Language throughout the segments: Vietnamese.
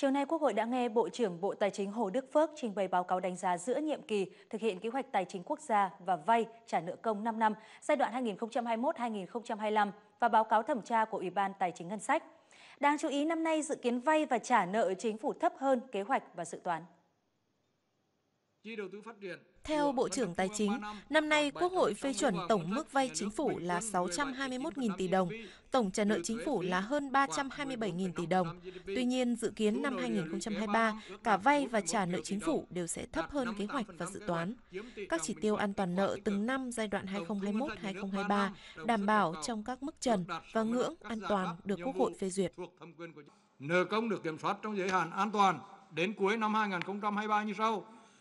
Chiều nay, Quốc hội đã nghe Bộ trưởng Bộ Tài chính Hồ Đức Phước trình bày báo cáo đánh giá giữa nhiệm kỳ thực hiện kế hoạch tài chính quốc gia và vay trả nợ công 5 năm giai đoạn 2021-2025 và báo cáo thẩm tra của Ủy ban Tài chính Ngân sách. Đáng chú ý năm nay dự kiến vay và trả nợ chính phủ thấp hơn kế hoạch và dự toán. Theo Bộ trưởng Tài chính, năm nay Quốc hội phê chuẩn tổng mức vay chính phủ là 621.000 tỷ đồng, tổng trả nợ chính phủ là hơn 327.000 tỷ đồng. Tuy nhiên, dự kiến năm 2023, cả vay và trả nợ chính phủ đều sẽ thấp hơn kế hoạch và dự toán. Các chỉ tiêu an toàn nợ từng năm giai đoạn 2021-2023 đảm bảo trong các mức trần và ngưỡng an toàn được Quốc hội phê duyệt. Nợ công được kiểm soát trong giới hạn an toàn đến cuối năm 2023 như sau.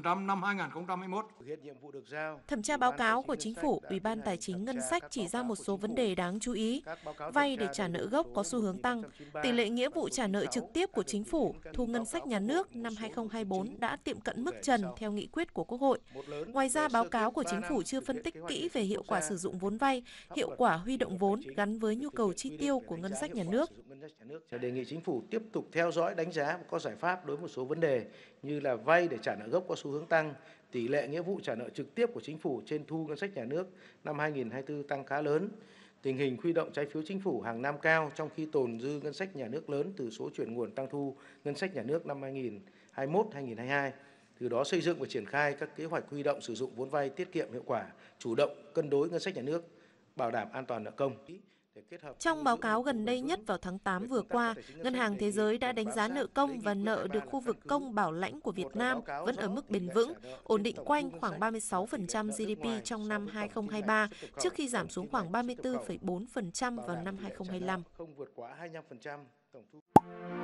năm 2021. Thẩm tra báo cáo của Chính phủ, Ủy ban Tài chính Ngân sách chỉ ra một số vấn đề đáng chú ý. Vay để trả nợ gốc có xu hướng tăng, tỷ lệ nghĩa vụ trả nợ trực tiếp của Chính phủ, thu ngân sách nhà nước năm 2024 đã tiệm cận mức trần theo nghị quyết của Quốc hội. Ngoài ra, báo cáo của Chính phủ chưa phân tích kỹ về hiệu quả sử dụng vốn vay, hiệu quả huy động vốn gắn với nhu cầu chi tiêu của ngân sách nhà nước ngân sách nhà nước. Đề nghị chính phủ tiếp tục theo dõi, đánh giá và có giải pháp đối với một số vấn đề như là vay để trả nợ gốc có xu hướng tăng, tỷ lệ nghĩa vụ trả nợ trực tiếp của chính phủ trên thu ngân sách nhà nước năm 2024 tăng khá lớn. Tình hình huy động trái phiếu chính phủ hàng năm cao trong khi tồn dư ngân sách nhà nước lớn từ số chuyển nguồn tăng thu ngân sách nhà nước năm 2021 2022 từ đó xây dựng và triển khai các kế hoạch huy động sử dụng vốn vay tiết kiệm hiệu quả, chủ động cân đối ngân sách nhà nước, bảo đảm an toàn nợ công. Trong báo cáo gần đây nhất vào tháng 8 vừa qua, Ngân hàng Thế giới đã đánh giá nợ công và nợ được khu vực công bảo lãnh của Việt Nam vẫn ở mức bền vững, ổn định quanh khoảng 36% GDP trong năm 2023 trước khi giảm xuống khoảng 34,4% vào năm 2025. không vượt quá 25% tổng thu